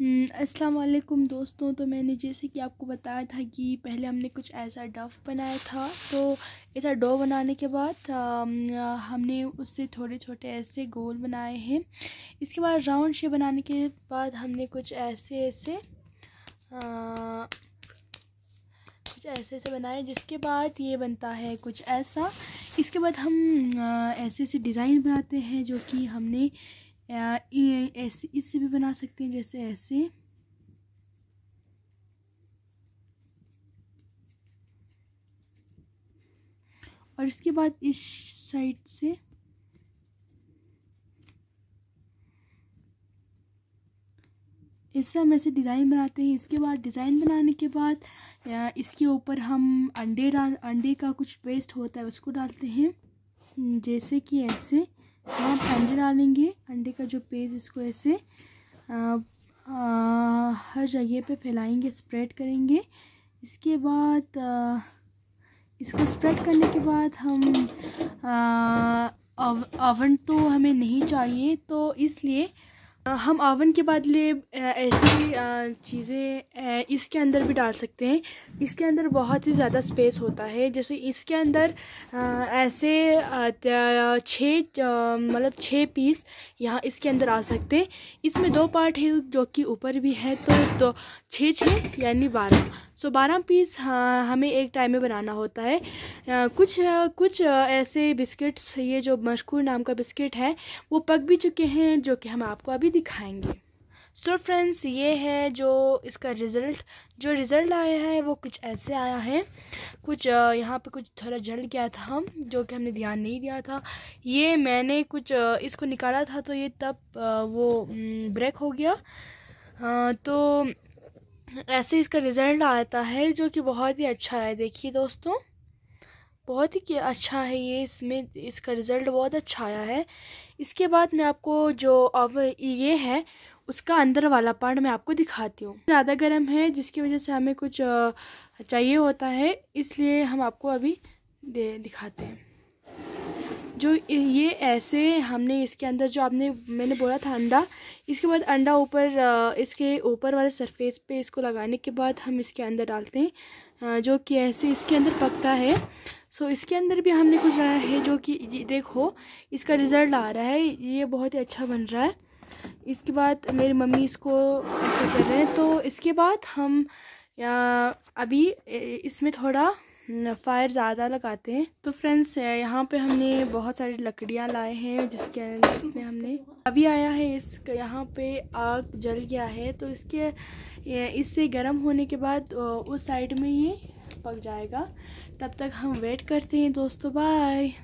हम्म, असलम दोस्तों तो मैंने जैसे कि आपको बताया था कि पहले हमने कुछ ऐसा डफ बनाया था तो ऐसा डो बनाने के बाद हमने उससे थोड़े छोटे ऐसे गोल बनाए हैं इसके बाद राउंड शेप बनाने के बाद हमने कुछ ऐसे ऐसे आ, कुछ ऐसे ऐसे बनाए जिसके बाद ये बनता है कुछ ऐसा इसके बाद हम ऐसे ऐसे डिज़ाइन बनाते हैं जो कि हमने ऐसे इससे भी बना सकते हैं जैसे ऐसे और इसके बाद इस साइड से इससे हम ऐसे डिज़ाइन बनाते हैं इसके बाद डिज़ाइन बनाने के बाद इसके ऊपर हम अंडे डाल अंडे का कुछ वेस्ट होता है उसको डालते हैं जैसे कि ऐसे अब हम अंडे डालेंगे अंडे का जो पेज इसको ऐसे आ, आ, हर जगह पे फैलाएंगे स्प्रेड करेंगे इसके बाद आ, इसको स्प्रेड करने के बाद हम आ, ओवन तो हमें नहीं चाहिए तो इसलिए हम ओवन के बदले ऐसी चीज़ें इसके अंदर भी डाल सकते हैं इसके अंदर बहुत ही ज़्यादा स्पेस होता है जैसे इसके अंदर ऐसे छः मतलब छः पीस यहाँ इसके अंदर आ सकते हैं इसमें दो पार्ट है जो कि ऊपर भी है तो दो तो छः छः यानी बारह सो बारह पीस हमें एक टाइम में बनाना होता है कुछ कुछ ऐसे बिस्किट्स ये जो मशकूर नाम का बिस्किट है वो पक भी चुके हैं जो कि हम आपको अभी दिखाएंगे सो so फ्रेंड्स ये है जो इसका रिज़ल्ट जो रिज़ल्ट आया है वो कुछ ऐसे आया है कुछ यहाँ पे कुछ थोड़ा जल गया था जो कि हमने ध्यान नहीं दिया था ये मैंने कुछ इसको निकाला था तो ये तब वो ब्रेक हो गया तो ऐसे इसका रिज़ल्ट आता है जो कि बहुत ही अच्छा है देखिए दोस्तों बहुत ही अच्छा है ये इसमें इसका रिज़ल्ट बहुत अच्छा आया है इसके बाद मैं आपको जो अव ये है उसका अंदर वाला पार्ट मैं आपको दिखाती हूँ ज़्यादा गर्म है जिसकी वजह से हमें कुछ चाहिए होता है इसलिए हम आपको अभी दे दिखाते हैं जो ये ऐसे हमने इसके अंदर जो आपने मैंने बोला था अंडा इसके बाद अंडा ऊपर इसके ऊपर वाले सरफेस पे इसको लगाने के बाद हम इसके अंदर डालते हैं जो कि ऐसे इसके अंदर पकता है सो इसके अंदर भी हमने कुछ डाला है जो कि देखो इसका रिज़ल्ट आ रहा है ये बहुत ही अच्छा बन रहा है इसके बाद मेरी मम्मी इसको ऐसे कर रहे हैं तो इसके बाद हम अभी इसमें थोड़ा फायर ज़्यादा लगाते हैं तो फ्रेंड्स यहाँ पे हमने बहुत सारी लकड़ियाँ लाए हैं जिसके जिसमें हमने अभी आया है इस यहाँ पे आग जल गया है तो इसके इससे गर्म होने के बाद उस साइड में ये पक जाएगा तब तक हम वेट करते हैं दोस्तों बाय